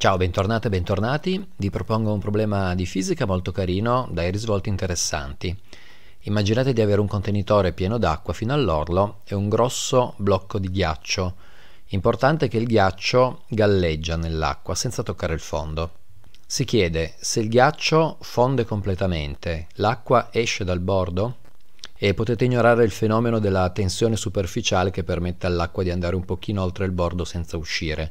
Ciao, bentornate e bentornati. Vi propongo un problema di fisica molto carino, dai risvolti interessanti. Immaginate di avere un contenitore pieno d'acqua fino all'orlo e un grosso blocco di ghiaccio. Importante è che il ghiaccio galleggia nell'acqua senza toccare il fondo. Si chiede se il ghiaccio fonde completamente, l'acqua esce dal bordo? E potete ignorare il fenomeno della tensione superficiale che permette all'acqua di andare un pochino oltre il bordo senza uscire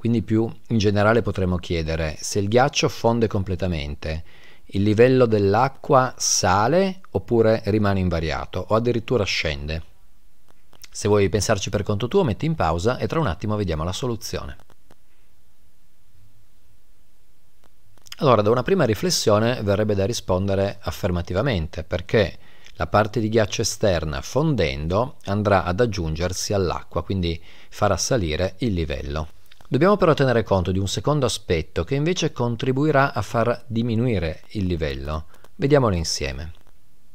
quindi più in generale potremmo chiedere se il ghiaccio fonde completamente, il livello dell'acqua sale oppure rimane invariato o addirittura scende. Se vuoi pensarci per conto tuo metti in pausa e tra un attimo vediamo la soluzione. Allora, da una prima riflessione verrebbe da rispondere affermativamente perché la parte di ghiaccio esterna fondendo andrà ad aggiungersi all'acqua, quindi farà salire il livello. Dobbiamo però tenere conto di un secondo aspetto che invece contribuirà a far diminuire il livello. Vediamolo insieme.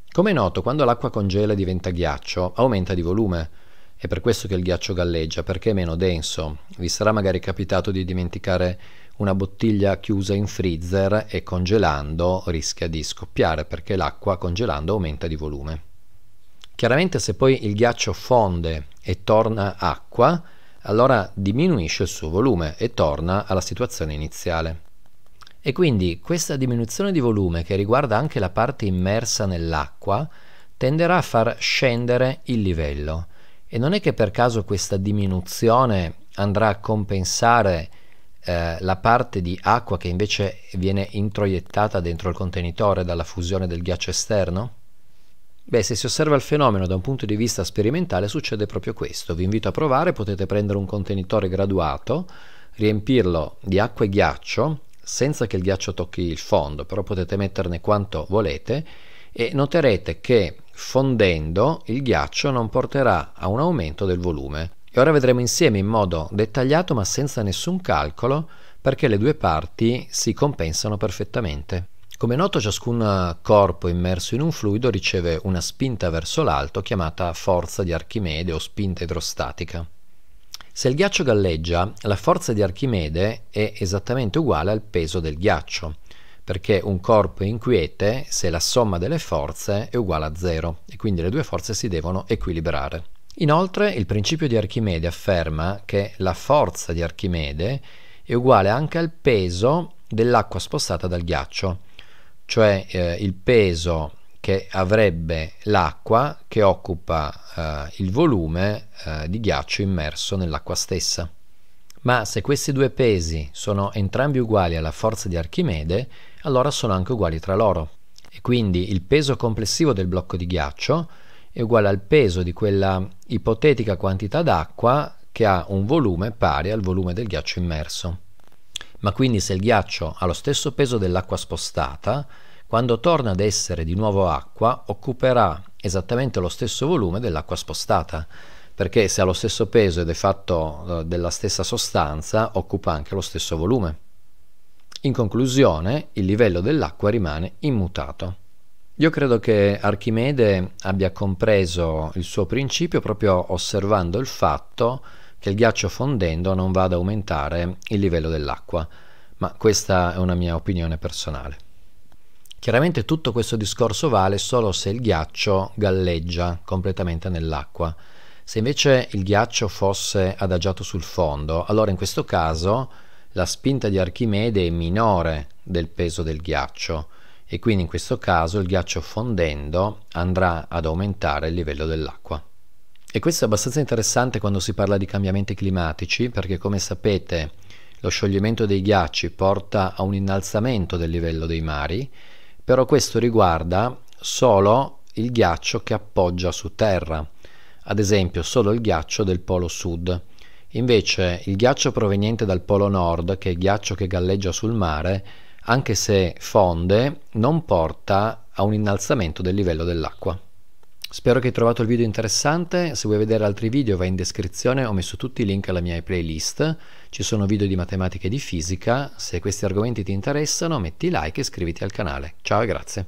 Come è noto, quando l'acqua congela e diventa ghiaccio, aumenta di volume. È per questo che il ghiaccio galleggia, perché è meno denso. Vi sarà magari capitato di dimenticare una bottiglia chiusa in freezer e congelando rischia di scoppiare perché l'acqua congelando aumenta di volume. Chiaramente se poi il ghiaccio fonde e torna acqua, allora diminuisce il suo volume e torna alla situazione iniziale. E quindi questa diminuzione di volume che riguarda anche la parte immersa nell'acqua tenderà a far scendere il livello. E non è che per caso questa diminuzione andrà a compensare eh, la parte di acqua che invece viene introiettata dentro il contenitore dalla fusione del ghiaccio esterno? Beh, se si osserva il fenomeno da un punto di vista sperimentale succede proprio questo. Vi invito a provare, potete prendere un contenitore graduato, riempirlo di acqua e ghiaccio, senza che il ghiaccio tocchi il fondo, però potete metterne quanto volete e noterete che fondendo il ghiaccio non porterà a un aumento del volume. E ora vedremo insieme in modo dettagliato ma senza nessun calcolo perché le due parti si compensano perfettamente. Come è noto ciascun corpo immerso in un fluido riceve una spinta verso l'alto chiamata forza di Archimede o spinta idrostatica. Se il ghiaccio galleggia, la forza di Archimede è esattamente uguale al peso del ghiaccio, perché un corpo è inquiete se la somma delle forze è uguale a zero e quindi le due forze si devono equilibrare. Inoltre il principio di Archimede afferma che la forza di Archimede è uguale anche al peso dell'acqua spostata dal ghiaccio, cioè eh, il peso che avrebbe l'acqua che occupa eh, il volume eh, di ghiaccio immerso nell'acqua stessa. Ma se questi due pesi sono entrambi uguali alla forza di Archimede, allora sono anche uguali tra loro. E quindi il peso complessivo del blocco di ghiaccio è uguale al peso di quella ipotetica quantità d'acqua che ha un volume pari al volume del ghiaccio immerso. Ma quindi se il ghiaccio ha lo stesso peso dell'acqua spostata, quando torna ad essere di nuovo acqua, occuperà esattamente lo stesso volume dell'acqua spostata, perché se ha lo stesso peso ed è fatto eh, della stessa sostanza, occupa anche lo stesso volume. In conclusione, il livello dell'acqua rimane immutato. Io credo che Archimede abbia compreso il suo principio proprio osservando il fatto che il ghiaccio fondendo non vada ad aumentare il livello dell'acqua, ma questa è una mia opinione personale. Chiaramente tutto questo discorso vale solo se il ghiaccio galleggia completamente nell'acqua. Se invece il ghiaccio fosse adagiato sul fondo, allora in questo caso la spinta di Archimede è minore del peso del ghiaccio e quindi in questo caso il ghiaccio fondendo andrà ad aumentare il livello dell'acqua. E questo è abbastanza interessante quando si parla di cambiamenti climatici, perché come sapete lo scioglimento dei ghiacci porta a un innalzamento del livello dei mari, però questo riguarda solo il ghiaccio che appoggia su terra, ad esempio solo il ghiaccio del polo sud. Invece il ghiaccio proveniente dal polo nord, che è il ghiaccio che galleggia sul mare, anche se fonde, non porta a un innalzamento del livello dell'acqua. Spero che hai trovato il video interessante, se vuoi vedere altri video vai in descrizione, ho messo tutti i link alla mia playlist, ci sono video di matematica e di fisica, se questi argomenti ti interessano metti like e iscriviti al canale. Ciao e grazie.